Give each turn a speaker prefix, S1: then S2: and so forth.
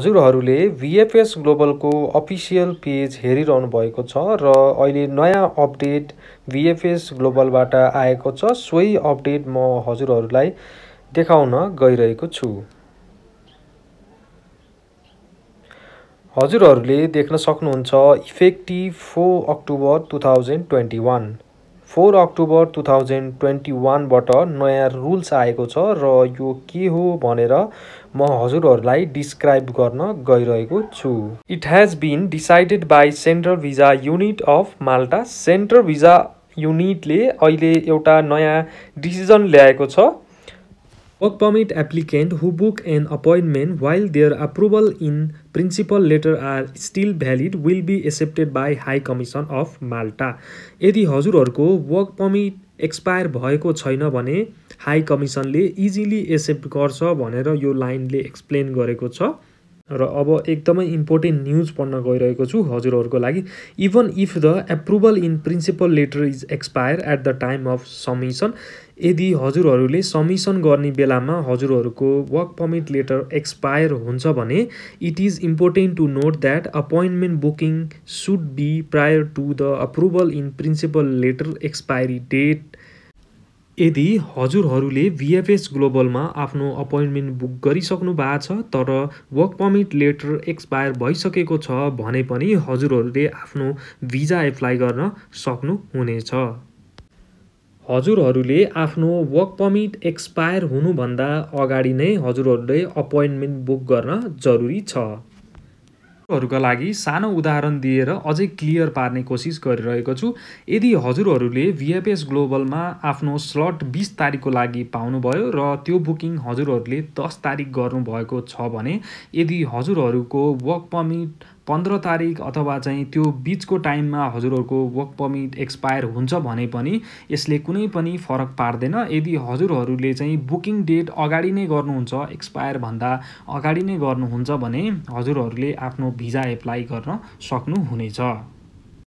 S1: हजुरहरूले VFS ग्लोबलको official page हेरिरहनु भएको छ र अहिले नयाँ अपडेट भिएफएस ग्लोबलबाट आएको छ सोही अपडेट म हजुरहरूलाई देखाउन गइरहेको छु हजुरहरूले देख्न सक्नुहुन्छ effective four October two thousand twenty one four October two thousand twenty वानबाट नयाँ रुल्स आएको छ र यो के हो भनेर म हजुरहरूलाई डिस्क्राइब गर्न गइरहेको छु
S2: it has been decided by central visa unit of Malta central visa युनिटले अहिले एउटा नयाँ डिसिजन ल्याएको छ Work permit applicant who book an appointment while their approval in principle letter are still valid will be accepted by high commission of Malta यदि हजुरहरूको work permit expire भएको छैन भने हाई कमिसनले इजिली एक्सेप्ट गर्छ भनेर यो लाइनले एक्सप्लेन गरेको छ र अब एकदमै इम्पोर्टेन्ट न्युज पढ्न गइरहेको छु हजुरहरूको लागि even if the approval in principle letter is expire at the time of submission यदि हजुरहरूले समिसन गर्ने बेलामा हजुरहरूको वर्क पर्मिट लेटर एक्सपायर हुन्छ भने it is important to note that appointment booking should be prior to the approval in principle letter expiry date यदि हजुरहरूले VFS ग्लोबलमा आफ्नो अपोइन्टमेन्ट बुक गरिसक्नु भएको छ तर वर्क पर्मिट लेटर एक्सपायर भइसकेको छ भने पनि हजुरहरूले आफ्नो भिजा एप्लाई गर्न सक्नुहुनेछ हजुरहरूले आफ्नो वर्क पर्मिट एक्सपायर हुनुभन्दा अगाडि नै हजुरहरूले अपोइन्टमेन्ट बुक गर्न जरुरी छ हरूका लागि सानो उदाहरण दिएर अझै क्लियर पार्ने कोसिस गरिरहेको छु यदि हजुरहरूले भिएफएस ग्लोबलमा आफ्नो स्लट बिस तारिकको लागि पाउनुभयो र त्यो बुकिङ हजुरहरूले दस तारिक गर्नुभएको छ भने यदि हजुरहरूको वर्क पर्मिट पन्ध्र तारिक अथवा चाहिँ त्यो बिचको टाइममा हजुरहरूको वर्क पर्मिट एक्सपायर हुन्छ भने पनि यसले कुनै पनि फरक पार्दैन यदि हजुरहरूले चाहिँ बुकिङ डेट अगाडि नै गर्नुहुन्छ एक्सपायर भन्दा अगाडि नै गर्नुहुन्छ भने हजुरहरूले आफ्नो भिजा एप्लाई गर्न सक्नुहुनेछ